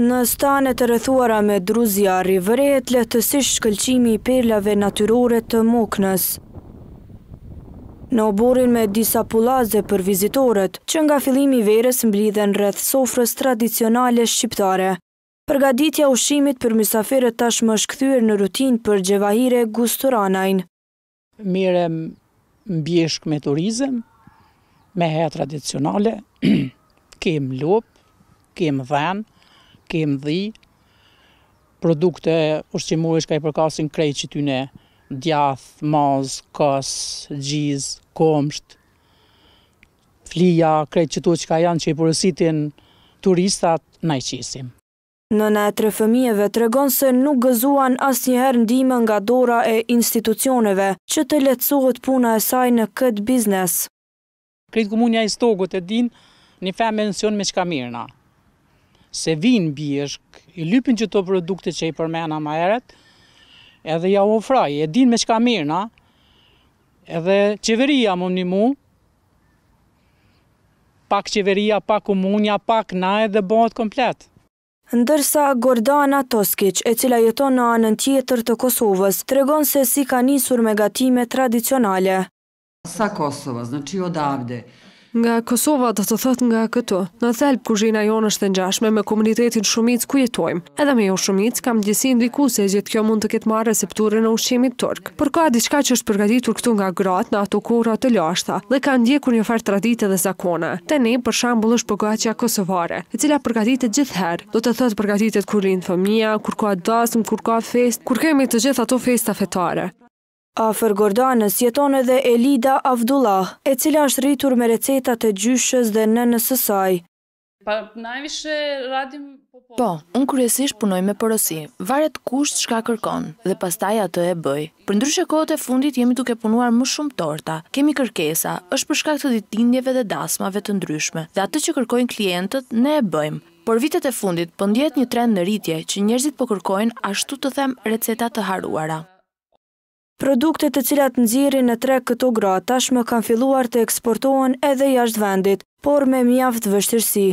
Në stane të rëthuara me druzja rivërejt, letësish shkëlqimi i perlave natyrore të muknës. Në oborin me disa pulaze për vizitorët, që nga filimi verës mblidhen rrëth sofrës tradicionale shqiptare. Përgaditja ushimit për misaferët tash më shkëthyrë në rutin për gjevahire gusturanajn. Mire mbjeshk me turizem, me heja tradicionale, kem lopë, kem dhenë, kemë dhi, produkte ushqimuesh ka i përkasin krejt që ty ne, djath, maz, kës, gjiz, komsht, flija, krejt që tu që ka janë që i përësitin turistat, na i qesim. Nëna e tre fëmijeve të regon se nuk gëzuan as njëherë ndime nga dora e institucioneve që të letësohet puna e saj në këtë biznes. Kretë këmunja i stogët e din, një fe nësion me qka mirëna se vinë bjëshk, i lypin që të produkte që i përmena ma eret, edhe ja u fraj, e din me qka mirna, edhe qeveria më një mu, pak qeveria, pak umunja, pak na e dhe bëhet komplet. Ndërsa Gordana Toskic, e cila jeton në anën tjetër të Kosovës, të regon se si ka njësur me gatime tradicionale. Sa Kosovës, në që i odavde, nga Kosova do të thot nga këtu. Në thelb kuzhina jonë është e ngjashme me komunitetin Shumic ku jetojmë. Edhe me u jo Shumic kam gjësin diku se gjithë kjo mund të ketë marrë recepturën e ushqimit turk. Por ka diçka që është përgatitur këtu nga gratë në ato kura të lashta dhe ka ndjekur një farë tradite dhe zakone. Tani për shembull është përgatja kosovare, e cila përgatitet gjithëherë. Do të thot përgatitet kur lind fëmia, kur ka dasm, kur ka fest, kur kemi të gjithë ato festa fetare. Afër Gordanës jeton edhe Elida Avdullah, e cila është rritur me recetat e gjyshës dhe në nësësaj. Po, po. po, unë kryesisht punoj me porosi, varet kusht shka kërkon dhe pastaj atë e bëj. Për ndryshe kohët e fundit jemi duke punuar më shumë torta, kemi kërkesa, është përshka këtë ditindjeve dhe dasmave të ndryshme, dhe atë që kërkojnë klientët, ne e bëjmë. Por vitet e fundit pëndjet po një trend në rritje që njerëzit përkërkojnë ashtu të them recetat të haruara. Produktet të cilat nëzirin në tre këto gra tashme kanë filuar të eksportohen edhe jashtë vendit, por me mjaftë vështërsi.